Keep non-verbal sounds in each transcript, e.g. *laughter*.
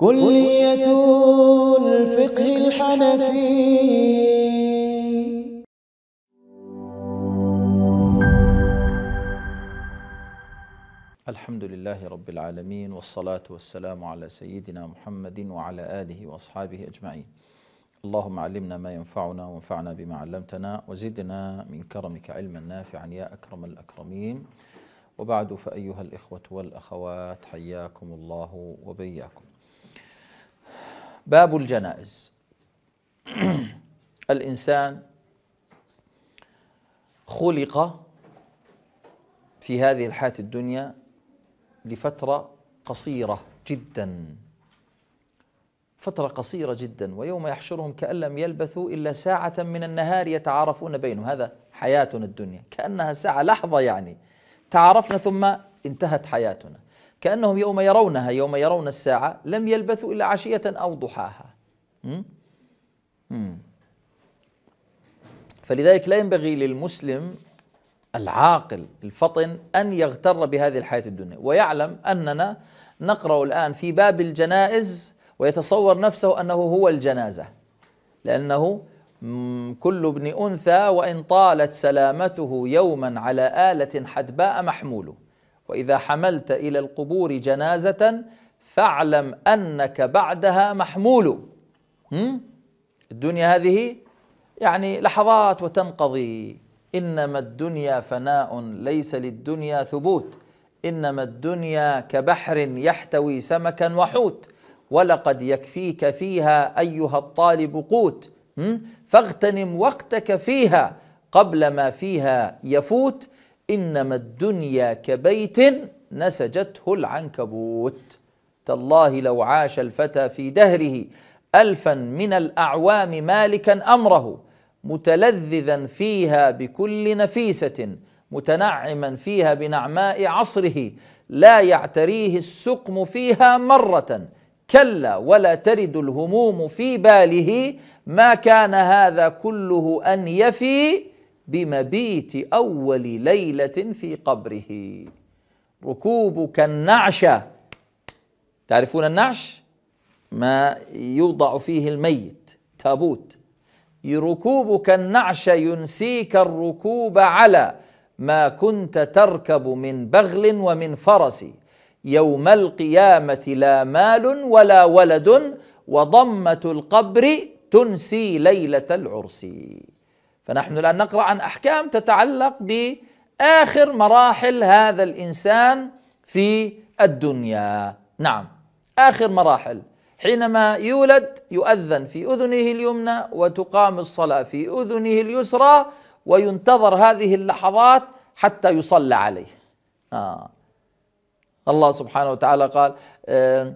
كلية الفقه الحنفي الحمد لله رب العالمين والصلاة والسلام على سيدنا محمد وعلى آله وأصحابه أجمعين اللهم علمنا ما ينفعنا وانفعنا بما علمتنا وزدنا من كرمك علما نافعا يا أكرم الأكرمين وبعد فأيها الإخوة والأخوات حياكم الله وبياكم باب الجنائز *clears throat* الانسان خلق في هذه الحياه الدنيا لفتره قصيره جدا فتره قصيره جدا ويوم يحشرهم كان لم يلبثوا الا ساعه من النهار يتعارفون بينهم هذا حياتنا الدنيا كانها ساعه لحظه يعني تعارفنا ثم انتهت حياتنا كأنهم يوم يرونها يوم يرون الساعة لم يلبثوا إلا عشية أو ضحاها فلذلك لا ينبغي للمسلم العاقل الفطن أن يغتر بهذه الحياة الدنيا ويعلم أننا نقرأ الآن في باب الجنائز ويتصور نفسه أنه هو الجنازة لأنه كل ابن أنثى وإن طالت سلامته يوما على آلة حدباء محمول واذا حملت الى القبور جنازه فاعلم انك بعدها محمول الدنيا هذه يعني لحظات وتنقضي انما الدنيا فناء ليس للدنيا ثبوت انما الدنيا كبحر يحتوي سمكا وحوت ولقد يكفيك فيها ايها الطالب قوت فاغتنم وقتك فيها قبل ما فيها يفوت إنما الدنيا كبيت نسجته العنكبوت تالله لو عاش الفتى في دهره ألفا من الأعوام مالكا أمره متلذذا فيها بكل نفيسة متنعما فيها بنعماء عصره لا يعتريه السقم فيها مرة كلا ولا ترد الهموم في باله ما كان هذا كله أن يفي بمبيت اول ليله في قبره ركوبك النعش تعرفون النعش ما يوضع فيه الميت تابوت ركوبك النعش ينسيك الركوب على ما كنت تركب من بغل ومن فرس يوم القيامه لا مال ولا ولد وضمه القبر تنسي ليله العرس فنحن الآن نقرأ عن أحكام تتعلق بآخر مراحل هذا الإنسان في الدنيا نعم آخر مراحل حينما يولد يؤذن في أذنه اليمنى وتقام الصلاة في أذنه اليسرى وينتظر هذه اللحظات حتى يصلى عليه آه. الله سبحانه وتعالى قال آه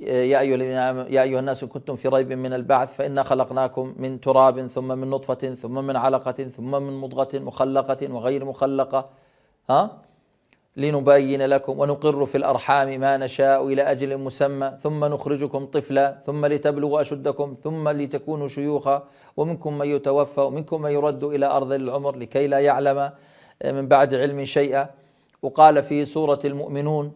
يا أيها الذين يا أيها الناس إن كنتم في ريب من البعث فإنا خلقناكم من تراب ثم من نطفة ثم من علقة ثم من مضغة مخلقة وغير مخلقة ها لنبين لكم ونقر في الأرحام ما نشاء إلى أجل مسمى ثم نخرجكم طفلا ثم لتبلغوا أشدكم ثم لتكونوا شيوخا ومنكم من يتوفى ومنكم من يرد إلى أرض العمر لكي لا يعلم من بعد علم شيئا وقال في سورة المؤمنون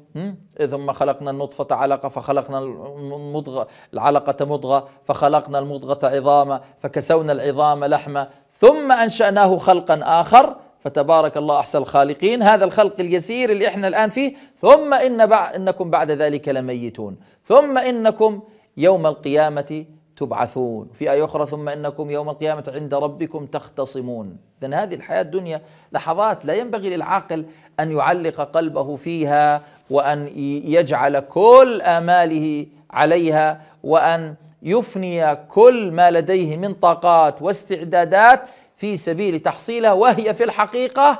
ثم خلقنا النطفة علقة فخلقنا المضغة العلقة مضغة فخلقنا المضغة عظاما فكسونا العظام لحما ثم أنشأناه خلقا آخر فتبارك الله أحسن الخالقين هذا الخلق اليسير اللي إحنا الآن فيه ثم إن بع إنكم بعد ذلك لميتون ثم إنكم يوم القيامة تبعثون في آية أخرى ثم إنكم يوم القيامة عند ربكم تختصمون إذا هذه الحياة الدنيا لحظات لا ينبغي للعاقل أن يعلق قلبه فيها وأن يجعل كل آماله عليها وأن يفني كل ما لديه من طاقات واستعدادات في سبيل تحصيلها وهي في الحقيقة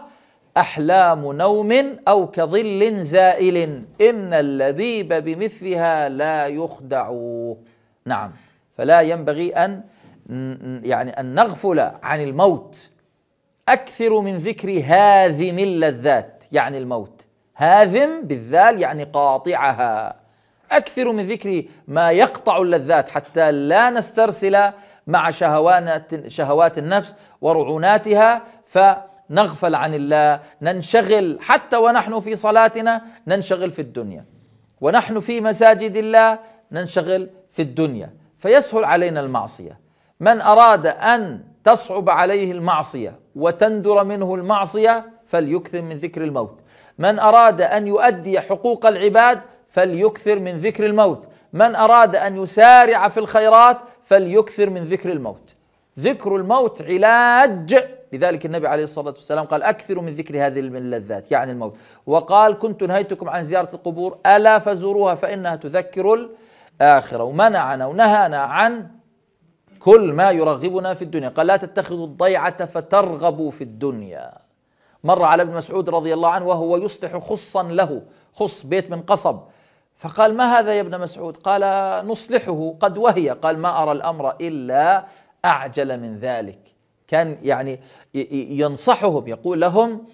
أحلام نوم أو كظل زائل إن اللبيب بمثلها لا يخدع نعم فلا ينبغي أن يعني أن نغفل عن الموت أكثر من ذكر هاذم اللذات يعني الموت هاذم بالذال يعني قاطعها أكثر من ذكر ما يقطع اللذات حتى لا نسترسل مع شهوات شهوات النفس ورعوناتها فنغفل عن الله ننشغل حتى ونحن في صلاتنا ننشغل في الدنيا ونحن في مساجد الله ننشغل في الدنيا فيسهل علينا المعصية من أراد أن تصعب عليه المعصية وتندر منه المعصية فليكثر من ذكر الموت من أراد أن يؤدي حقوق العباد فليكثر من ذكر الموت من أراد أن يسارع في الخيرات فليكثر من ذكر الموت ذكر الموت علاج لذلك النبي عليه الصلاة والسلام قال أكثروا من ذكر هذه اللذات يعني الموت وقال كنت نهيتكم عن زيارة القبور ألا فزوروها فإنها تذكر الآخرة ومنعنا ونهانا عن كل ما يرغبنا في الدنيا قال لا تتخذوا الضيعة فترغبوا في الدنيا مر على ابن مسعود رضي الله عنه وهو يصلح خصا له خص بيت من قصب فقال ما هذا يا ابن مسعود قال نصلحه قد وهي قال ما أرى الأمر إلا أعجل من ذلك كان يعني ينصحهم يقول لهم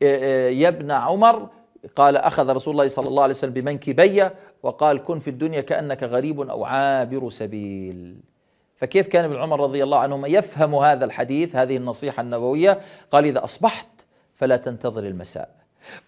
يا ابن عمر قال أخذ رسول الله صلى الله عليه وسلم بمنكبي وقال كن في الدنيا كأنك غريب أو عابر سبيل فكيف كان ابن عمر رضي الله عنهما يفهم هذا الحديث هذه النصيحة النبوية قال إذا أصبحت فلا تنتظر المساء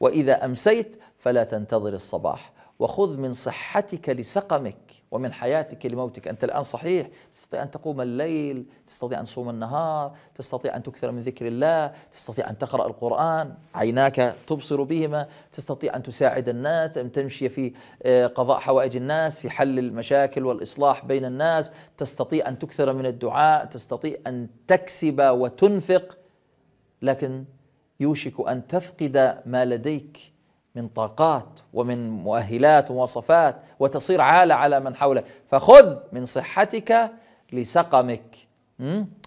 وإذا أمسيت فلا تنتظر الصباح وخذ من صحتك لسقمك ومن حياتك لموتك أنت الآن صحيح تستطيع أن تقوم الليل تستطيع أن تصوم النهار تستطيع أن تكثر من ذكر الله تستطيع أن تقرأ القرآن عيناك تبصر بهما تستطيع أن تساعد الناس أن تمشي في آه، قضاء حوائج الناس في حل المشاكل والإصلاح بين الناس تستطيع أن تكثر من الدعاء تستطيع أن تكسب وتنفق لكن يوشك أن تفقد ما لديك من طاقات ومن مؤهلات ومواصفات وتصير عالة على من حولك فخذ من صحتك لسقمك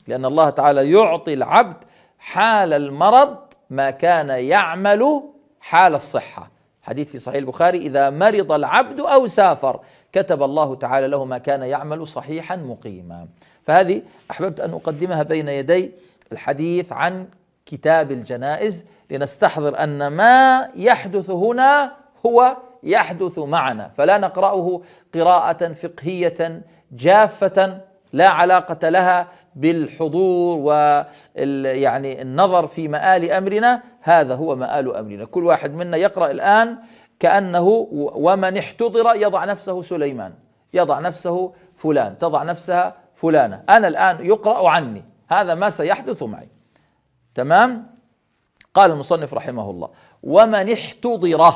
لأن الله تعالى يعطي العبد حال المرض ما كان يعمل حال الصحة حديث في صحيح البخاري إذا مرض العبد أو سافر كتب الله تعالى له ما كان يعمل صحيحا مقيما فهذه أحببت أن أقدمها بين يدي الحديث عن كتاب الجنائز لنستحضر ان ما يحدث هنا هو يحدث معنا فلا نقراه قراءه فقهيه جافه لا علاقه لها بالحضور و يعني النظر في مآل امرنا هذا هو مآل امرنا كل واحد منا يقرا الان كانه ومن احتضر يضع نفسه سليمان يضع نفسه فلان تضع نفسها فلانه انا الان يقرا عني هذا ما سيحدث معي تمام قال المصنف رحمه الله ومن احتضر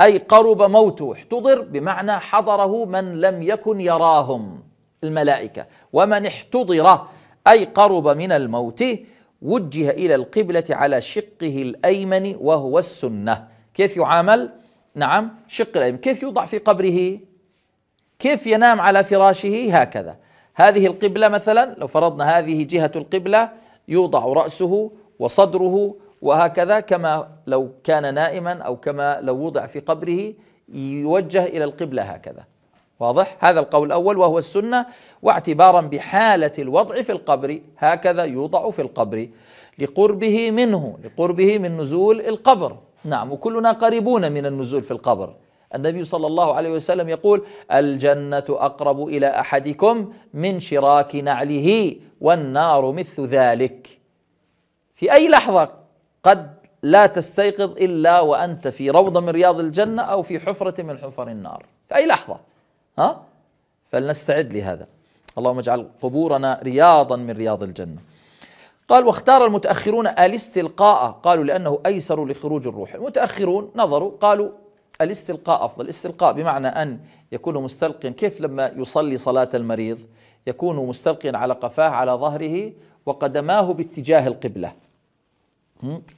أي قرب موته احتضر بمعنى حضره من لم يكن يراهم الملائكة ومن احتضر أي قرب من الموت وجه إلى القبلة على شقه الأيمن وهو السنة كيف يعامل؟ نعم شق الأيمن كيف يوضع في قبره؟ كيف ينام على فراشه؟ هكذا هذه القبلة مثلا لو فرضنا هذه جهة القبلة يوضع رأسه وصدره وهكذا كما لو كان نائما أو كما لو وضع في قبره يوجه إلى القبلة هكذا واضح هذا القول الأول وهو السنة واعتبارا بحالة الوضع في القبر هكذا يوضع في القبر لقربه منه لقربه من نزول القبر نعم وكلنا قريبون من النزول في القبر النبي صلى الله عليه وسلم يقول الجنة أقرب إلى أحدكم من شراك نعله والنار مثل ذلك في أي لحظة قد لا تستيقظ الا وانت في روضه من رياض الجنه او في حفره من حفر النار في اي لحظه ها فلنستعد لهذا اللهم اجعل قبورنا رياضا من رياض الجنه قال واختار المتاخرون الاستلقاء قالوا لانه ايسر لخروج الروح المتاخرون نظروا قالوا الاستلقاء افضل الاستلقاء بمعنى ان يكون مستلقيا كيف لما يصلي صلاه المريض يكون مستلقيا على قفاه على ظهره وقدماه باتجاه القبله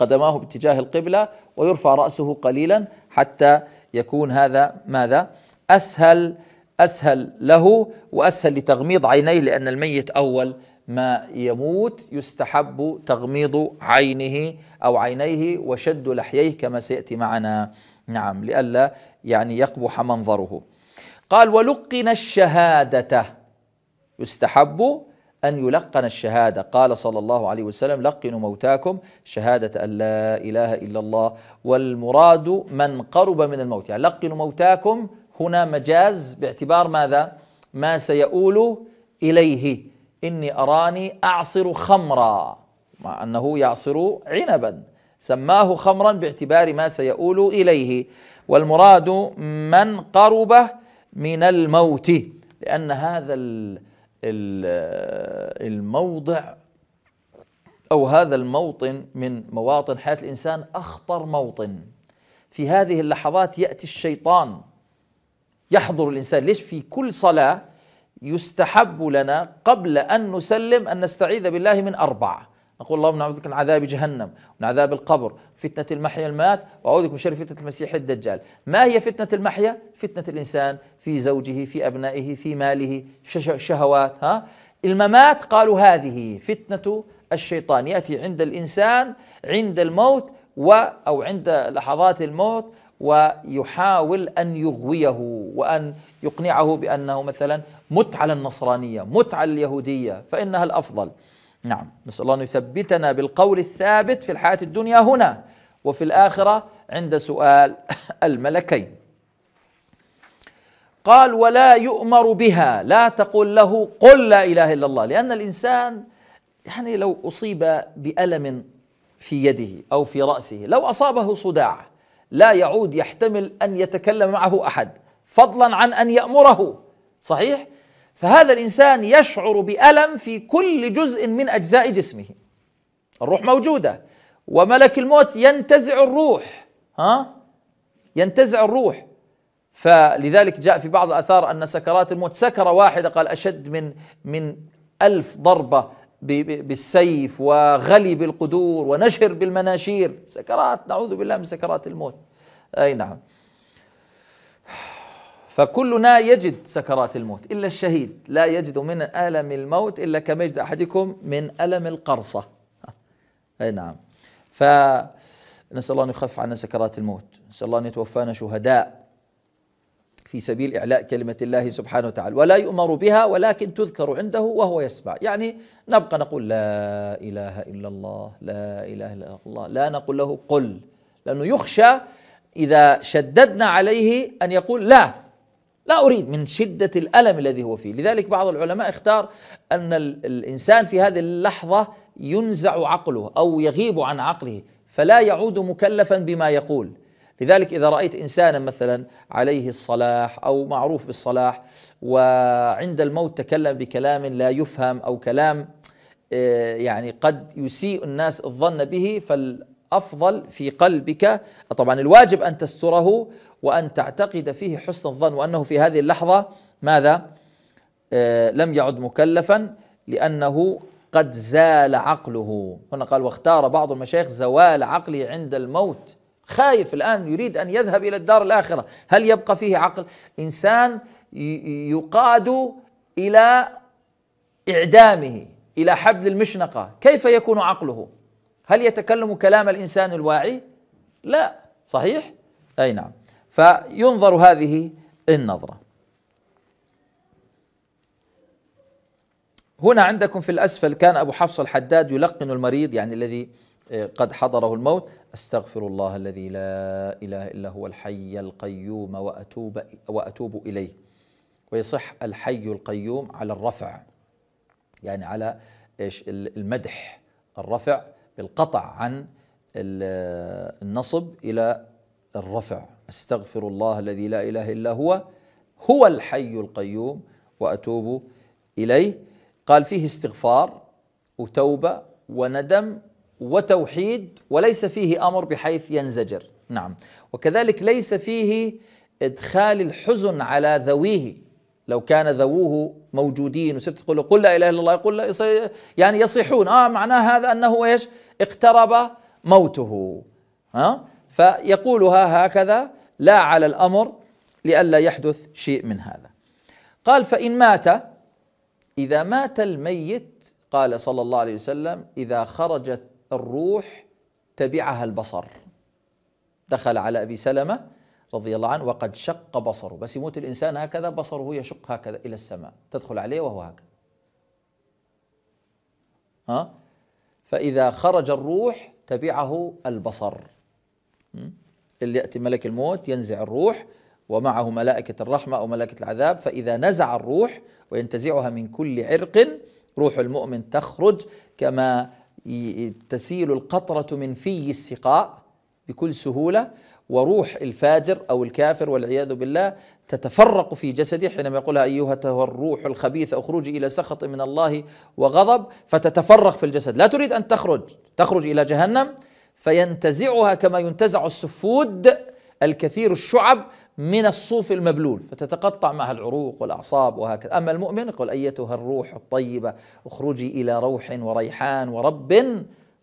قدماه باتجاه القبلة ويرفع رأسه قليلا حتى يكون هذا ماذا أسهل أسهل له وأسهل لتغميض عينيه لأن الميت أول ما يموت يستحب تغميض عينه أو عينيه وشد لحييه كما سيأتي معنا نعم لئلا يعني يقبح منظره قال ولقن الشهادة يستحب أن يلقن الشهادة قال صلى الله عليه وسلم لقنوا موتاكم شهادة أن لا إله إلا الله والمراد من قرب من الموت يعني لقنوا موتاكم هنا مجاز باعتبار ماذا ما سيؤول إليه إني أراني أعصر خمرا مع أنه يعصر عنبا سماه خمرا باعتبار ما سيؤول إليه والمراد من قرب من الموت لأن هذا الموت الموضع أو هذا الموطن من مواطن حياة الإنسان أخطر موطن في هذه اللحظات يأتي الشيطان يحضر الإنسان ليش في كل صلاة يستحب لنا قبل أن نسلم أن نستعيذ بالله من أربعة نقول اللهم نعوذ بك من عذاب جهنم ومن عذاب القبر فتنة المحيا المات وأعوذ بك من شر فتنة المسيح الدجال ما هي فتنة المحيا؟ فتنة الإنسان في زوجه في أبنائه في ماله شهوات ها الممات قالوا هذه فتنة الشيطان يأتي عند الإنسان عند الموت و أو عند لحظات الموت ويحاول أن يغويه وأن يقنعه بأنه مثلا مت على النصرانية مت على اليهودية فإنها الأفضل نعم نسأل الله أن يثبتنا بالقول الثابت في الحياة الدنيا هنا وفي الآخرة عند سؤال *laughs* الملكين قال ولا يؤمر بها لا تقل له قل لا إله إلا الله لأن الإنسان يعني لو أصيب بألم في يده أو في رأسه لو أصابه صداع لا يعود يحتمل أن يتكلم معه أحد فضلا عن أن يأمره صحيح؟ فهذا الانسان يشعر بالم في كل جزء من اجزاء جسمه الروح موجوده وملك الموت ينتزع الروح ها ينتزع الروح فلذلك جاء في بعض الاثار ان سكرات الموت سكره واحده قال اشد من من ألف ضربه بالسيف وغلي بالقدور ونشر بالمناشير سكرات نعوذ بالله من سكرات الموت اي نعم فكلنا يجد سكرات الموت إلا الشهيد لا يجد من ألم الموت إلا كما يجد أحدكم من ألم القرصة أي نعم فنسأل الله أن يخف عنا سكرات الموت نسأل الله أن يتوفانا شهداء في سبيل إعلاء كلمة الله سبحانه وتعالى ولا يؤمر بها ولكن تذكر عنده وهو يسمع يعني نبقى نقول لا إله إلا الله لا إله إلا الله لا نقول له قل لأنه يخشى إذا شددنا عليه أن يقول لا لا أريد من شدة الألم الذي هو فيه لذلك بعض العلماء اختار أن الإنسان في هذه اللحظة ينزع عقله أو يغيب عن عقله فلا يعود مكلفا بما يقول لذلك إذا رأيت إنسانا مثلا عليه الصلاح أو معروف بالصلاح وعند الموت تكلم بكلام لا يفهم أو كلام آه، يعني قد يسيء الناس الظن به فال افضل في قلبك طبعا الواجب ان تستره وان تعتقد فيه حسن الظن وانه في هذه اللحظه ماذا آه لم يعد مكلفا لانه قد زال عقله هنا قال واختار بعض المشايخ زوال عقله عند الموت خايف الان يريد ان يذهب الى الدار الاخره هل يبقى فيه عقل انسان يقاد الى اعدامه الى حبل المشنقه كيف يكون عقله هل يتكلم كلام الانسان الواعي؟ لا صحيح؟ اي نعم فينظر هذه النظره. هنا عندكم في الاسفل كان ابو حفص الحداد يلقن المريض يعني الذي آه، قد حضره الموت استغفر الله الذي لا اله الا هو الحي القيوم واتوب واتوب اليه ويصح الحي القيوم على الرفع يعني على ايش المدح الرفع بالقطع عن النصب الى الرفع استغفر الله الذي لا اله الا هو هو الحي القيوم واتوب اليه قال فيه استغفار وتوبه وندم وتوحيد وليس فيه امر بحيث ينزجر نعم وكذلك ليس فيه ادخال الحزن على ذويه لو كان ذووه موجودين وست تقول قل لا اله الا الله يقول يعني يصيحون اه معناه هذا انه ايش؟ اقترب موته ها آه؟ فيقولها هكذا لا على الامر لئلا يحدث شيء من هذا قال فان مات اذا مات الميت قال صلى الله عليه وسلم اذا خرجت الروح تبعها البصر دخل على ابي سلمه رضي الله عنه وقد شق بصره بس يموت الإنسان هكذا بصره يشق هكذا إلى السماء تدخل عليه وهو هكذا ها فإذا خرج الروح تبعه البصر اللي يأتي ملك الموت ينزع الروح ومعه ملائكة الرحمة أو ملائكة العذاب فإذا نزع الروح وينتزعها من كل عرق روح المؤمن تخرج كما تسيل القطرة من في السقاء بكل سهولة وروح الفاجر أو الكافر والعياذ بالله تتفرق في جسده حينما يقولها أيها الروح الخبيثة أخرجي إلى سخط من الله وغضب فتتفرق في الجسد لا تريد أن تخرج تخرج إلى جهنم فينتزعها كما ينتزع السفود الكثير الشعب من الصوف المبلول فتتقطع معها العروق والأعصاب وهكذا أما المؤمن يقول أيتها الروح الطيبة اخرجي إلى روح وريحان ورب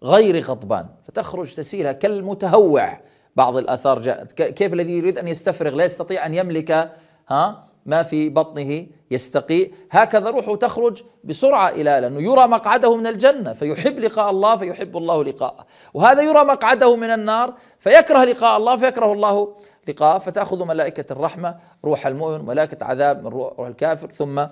غير غضبان فتخرج تسيلها كالمتهوع بعض الآثار جاءت كيف الذي يريد أن يستفرغ لا يستطيع أن يملك ها ما في بطنه يستقي هكذا روحه تخرج بسرعة إلى لأنه يرى مقعده من الجنة فيحب لقاء الله فيحب الله لقاءه وهذا يرى مقعده من النار فيكره لقاء الله فيكره الله لقاءه فتأخذ ملائكة الرحمة روح المؤمن ملائكة عذاب من روح الكافر ثم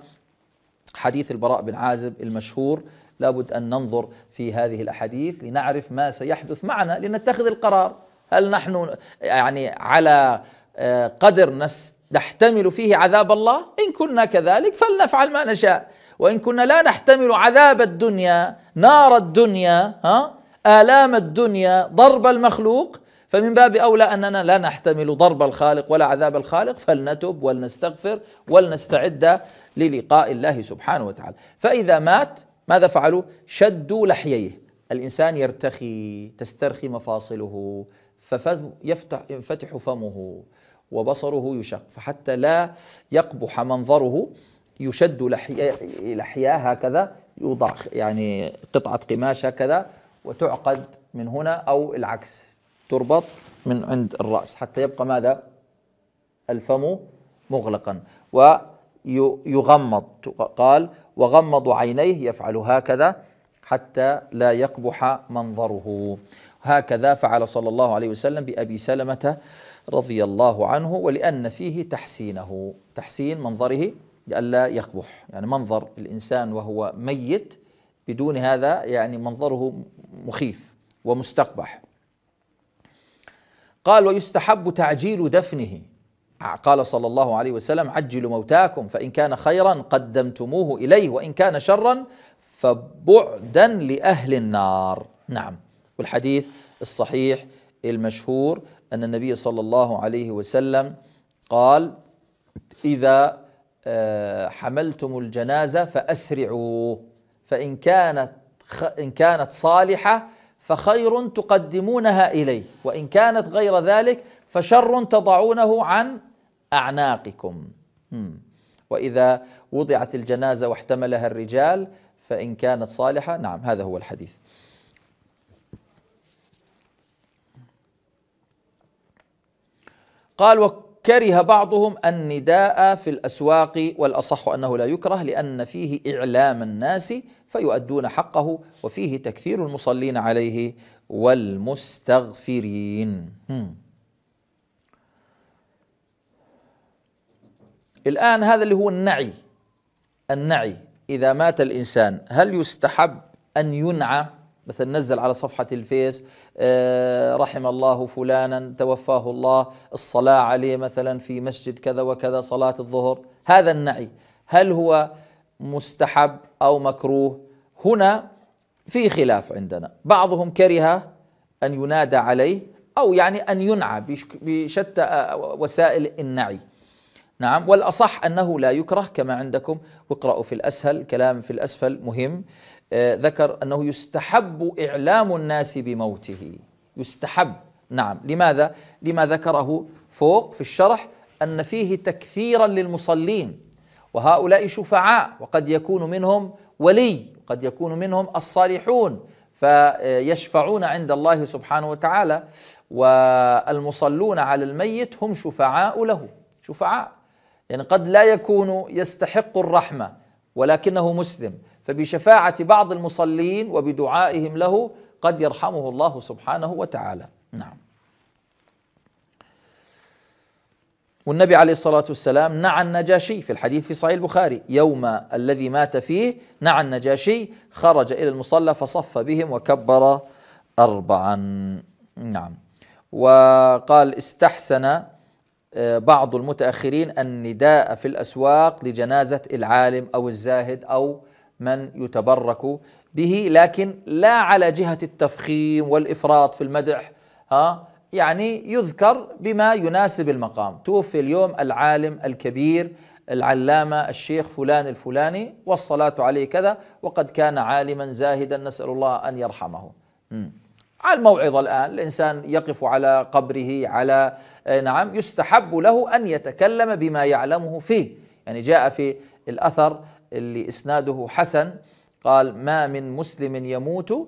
حديث البراء بن عازب المشهور لابد أن ننظر في هذه الأحاديث لنعرف ما سيحدث معنا لنتخذ القرار هل نحن يعني على آه، قدر نحتمل فيه عذاب الله إن كنا كذلك فلنفعل ما نشاء وإن كنا لا نحتمل عذاب الدنيا نار الدنيا ها آلام الدنيا ضرب المخلوق فمن باب اولى اننا لا نحتمل ضرب الخالق ولا عذاب الخالق فلنتب ولنستغفر ولنستعد للقاء الله سبحانه وتعالى فاذا مات ماذا فعلوا؟ شدوا لحييه الإنسان يرتخي تسترخي مفاصله فيفتح ينفتح فمه وبصره يشق فحتى لا يقبح منظره يشد لحياه هكذا يوضع يعني قطعة قماش هكذا وتعقد من هنا أو العكس تربط من عند الرأس حتى يبقى ماذا الفم مغلقا ويغمض قال وغمض عينيه يفعل هكذا حتى لا يقبح منظره هكذا فعل صلى الله عليه وسلم بأبي سلمة رضي الله عنه ولأن فيه تحسينه تحسين منظره لئلا يقبح يعني منظر الإنسان وهو ميت بدون هذا يعني منظره مخيف ومستقبح قال ويستحب تعجيل دفنه آه، قال صلى الله عليه وسلم عجلوا موتاكم فإن كان خيرا قدمتموه إليه وإن كان شرا فبعدا لأهل النار نعم والحديث الصحيح المشهور أن النبي صلى الله عليه وسلم قال إذا آه، حملتم الجنازة فأسرعوا فإن كانت إن كانت صالحة فخير تقدمونها إليه وإن كانت غير ذلك فشر تضعونه عن أعناقكم وإذا وضعت الجنازة واحتملها الرجال فإن كانت صالحة نعم هذا هو الحديث قال وكره بعضهم النداء في الأسواق والأصح أنه لا يكره لأن فيه إعلام الناس فيؤدون حقه وفيه تكثير المصلين عليه والمستغفرين الآن هذا اللي هو النعي النعي إذا مات الإنسان هل يستحب أن ينعى مثلا نزل على صفحة الفيس آه، رحم الله فلانا توفاه الله الصلاة عليه مثلا في مسجد كذا وكذا صلاة الظهر هذا النعي هل هو مستحب أو مكروه هنا في خلاف عندنا بعضهم كره أن ينادى عليه أو يعني أن ينعى بشتى وسائل النعي نعم والأصح أنه لا يكره كما عندكم واقرأوا في الأسهل كلام في الأسفل مهم آه، ذكر أنه يستحب إعلام الناس بموته يستحب نعم لماذا؟ لما ذكره فوق في الشرح أن فيه تكثيرا للمصلين وهؤلاء شفعاء وقد يكون منهم ولي قد يكون منهم الصالحون فيشفعون عند الله سبحانه وتعالى والمصلون على الميت هم شفعاء له شفعاء يعني قد لا يكون يستحق الرحمة ولكنه مسلم فبشفاعة بعض المصلين وبدعائهم له قد يرحمه الله سبحانه وتعالى نعم والنبي عليه الصلاة والسلام نعى النجاشي في الحديث في صحيح البخاري يوم الذي مات فيه نعى النجاشي خرج إلى المصلى فصف بهم وكبر أربعا نعم وقال استحسن آه، بعض المتاخرين النداء في الاسواق لجنازه العالم او الزاهد او من يتبرك به لكن لا على جهه التفخيم والافراط في المدح ها يعني يذكر بما يناسب المقام توفي اليوم العالم الكبير العلامة الشيخ فلان الفلاني والصلاة عليه كذا وقد كان عالما زاهدا نسأل الله أن يرحمه على الموعظة الآن الإنسان يقف على قبره على آه، نعم يستحب له أن يتكلم بما يعلمه فيه يعني جاء في الأثر اللي إسناده حسن قال ما من مسلم يموت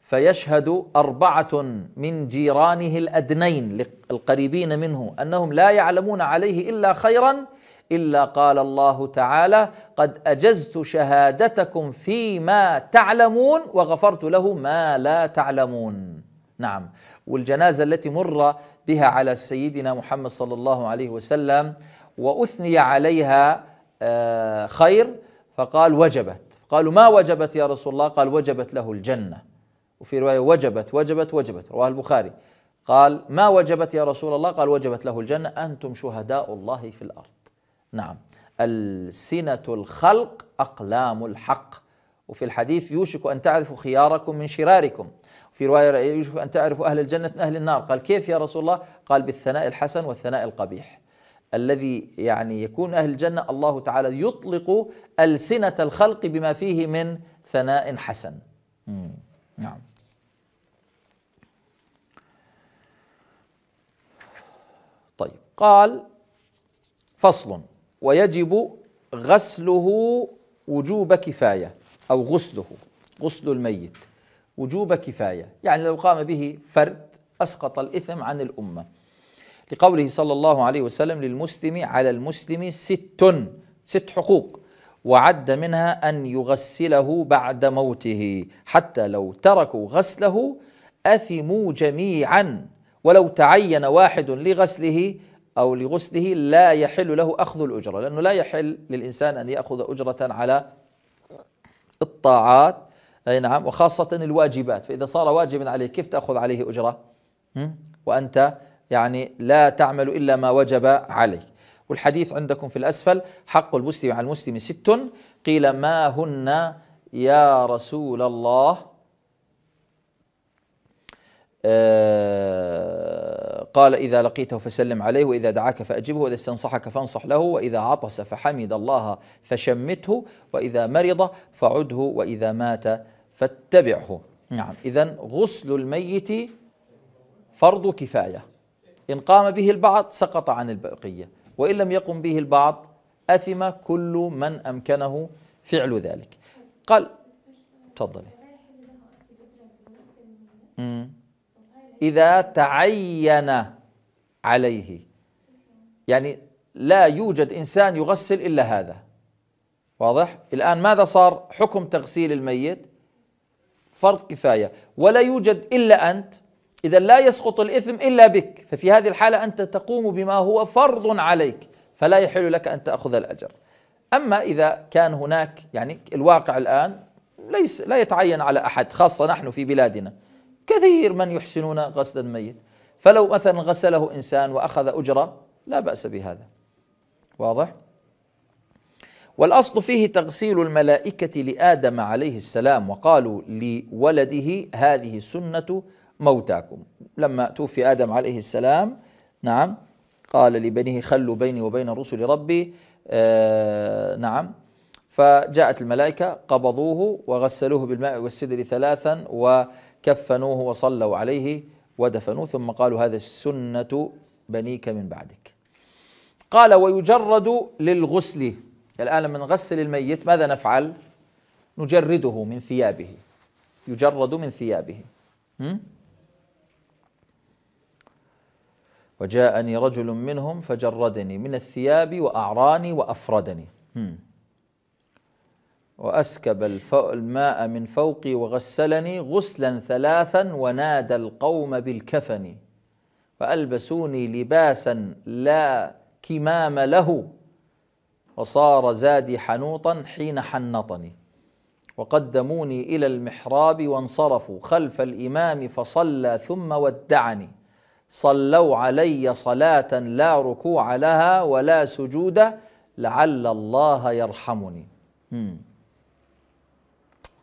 فيشهد أربعة من جيرانه الأدنين القريبين منه أنهم لا يعلمون عليه إلا خيرا الا قال الله تعالى قد اجزت شهادتكم فيما تعلمون وغفرت له ما لا تعلمون نعم والجنازه التي مر بها على سيدنا محمد صلى الله عليه وسلم واثني عليها آه، خير فقال وجبت قالوا ما وجبت يا رسول الله قال وجبت له الجنه وفي روايه وجبت وجبت وجبت رواه البخاري قال ما وجبت يا رسول الله قال وجبت له الجنه انتم شهداء الله في الارض نعم السنه الخلق اقلام الحق وفي الحديث يوشك ان تعرفوا خياركم من شراركم في روايه يوشك ان تعرفوا اهل الجنه من اهل النار قال كيف يا رسول الله قال بالثناء الحسن والثناء القبيح الذي يعني يكون اهل الجنه الله تعالى يطلق السنه الخلق بما فيه من ثناء حسن نعم طيب قال فصل ويجب غسله وجوب كفاية أو غسله غسل الميت وجوب كفاية يعني لو قام به فرد أسقط الإثم عن الأمة لقوله صلى الله عليه وسلم للمسلم على المسلم ست ست حقوق وعد منها أن يغسله بعد موته حتى لو تركوا غسله أثموا جميعا ولو تعين واحد لغسله أو لغسله لا يحل له أخذ الأجرة لأنه لا يحل للإنسان أن يأخذ أجرة على الطاعات أي نعم وخاصة الواجبات فإذا صار واجبا عليه كيف تأخذ عليه أجرة وأنت يعني لا تعمل إلا ما وجب عليك والحديث عندكم في الأسفل حق المسلم على المسلم ست قيل ما هن يا رسول الله آه قال إذا لقيته فسلم عليه وإذا دعاك فأجبه وإذا استنصحك فانصح له وإذا عطس فحمد الله فشمته وإذا مرض فعده وإذا مات فاتبعه نعم إذا غسل الميت فرض كفاية إن قام به البعض سقط عن البقية وإن لم يقم به البعض أثم كل من أمكنه فعل ذلك قال تفضلي إذا تعين عليه يعني لا يوجد إنسان يغسل إلا هذا واضح؟ الآن ماذا صار حكم تغسيل الميت؟ فرض كفاية ولا يوجد إلا أنت إذا لا يسقط الإثم إلا بك ففي هذه الحالة أنت تقوم بما هو فرض عليك فلا يحل لك أن تأخذ الأجر أما إذا كان هناك يعني الواقع الآن ليس لا يتعين على أحد خاصة نحن في بلادنا كثير من يحسنون غسل الميت فلو مثلا غسله إنسان وأخذ أجرة لا بأس بهذا واضح؟ والأصل فيه تغسيل الملائكة لآدم عليه السلام وقالوا لولده هذه سنة موتاكم لما توفي آدم عليه السلام نعم قال لبنيه خلوا بيني وبين رسل ربي آه نعم فجاءت الملائكة قبضوه وغسلوه بالماء والسدر ثلاثا و كفنوه وصلوا عليه ودفنوه ثم قالوا هذا السنة بنيك من بعدك قال ويجرد للغسل الآن لما نغسل الميت ماذا نفعل نجرده من ثيابه يجرد من ثيابه وجاءني رجل منهم فجردني من الثياب وأعراني وأفردني وأسكب الماء من فوقي وغسلني غسلا ثلاثا ونادى القوم بالكفن فألبسوني لباسا لا كمام له وصار زادي حنوطا حين حنطني وقدموني إلى المحراب وانصرفوا خلف الإمام فصلى ثم ودعني صلوا علي صلاة لا ركوع لها ولا سجود لعل الله يرحمني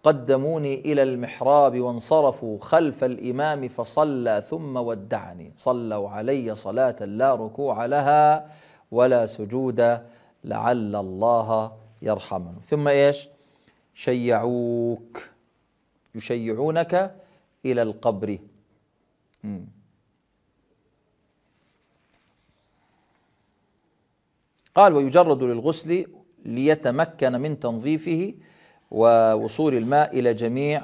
قدموني الى المحراب وانصرفوا خلف الامام فصلى ثم ودعني صلوا علي صلاه لا ركوع لها ولا سجود لعل الله يرحمني ثم ايش شيعوك يشيعونك الى القبر قال ويجرد للغسل ليتمكن من تنظيفه ووصول الماء إلى جميع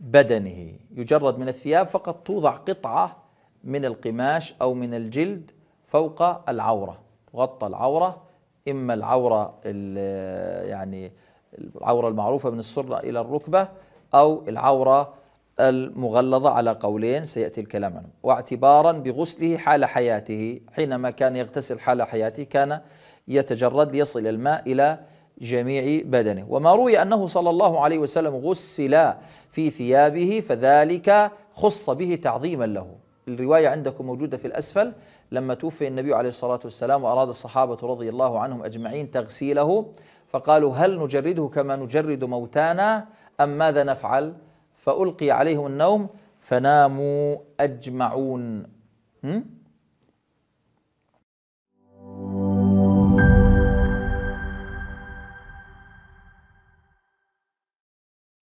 بدنه يجرد من الثياب فقط توضع قطعة من القماش أو من الجلد فوق العورة تغطى العورة إما العورة يعني العورة المعروفة من السرة إلى الركبة أو العورة المغلظة على قولين سيأتي الكلام عنه واعتبارا بغسله حال حياته حينما كان يغتسل حال حياته كان يتجرد ليصل الماء إلى جميع بدنه وما روي أنه صلى الله عليه وسلم غسل في ثيابه فذلك خص به تعظيما له الرواية عندكم موجودة في الأسفل لما توفي النبي عليه الصلاة والسلام وأراد الصحابة رضي الله عنهم أجمعين تغسيله فقالوا هل نجرده كما نجرد موتانا أم ماذا نفعل فألقي عليهم النوم فناموا أجمعون هم؟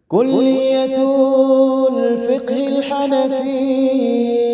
كلية الفقه الحنفي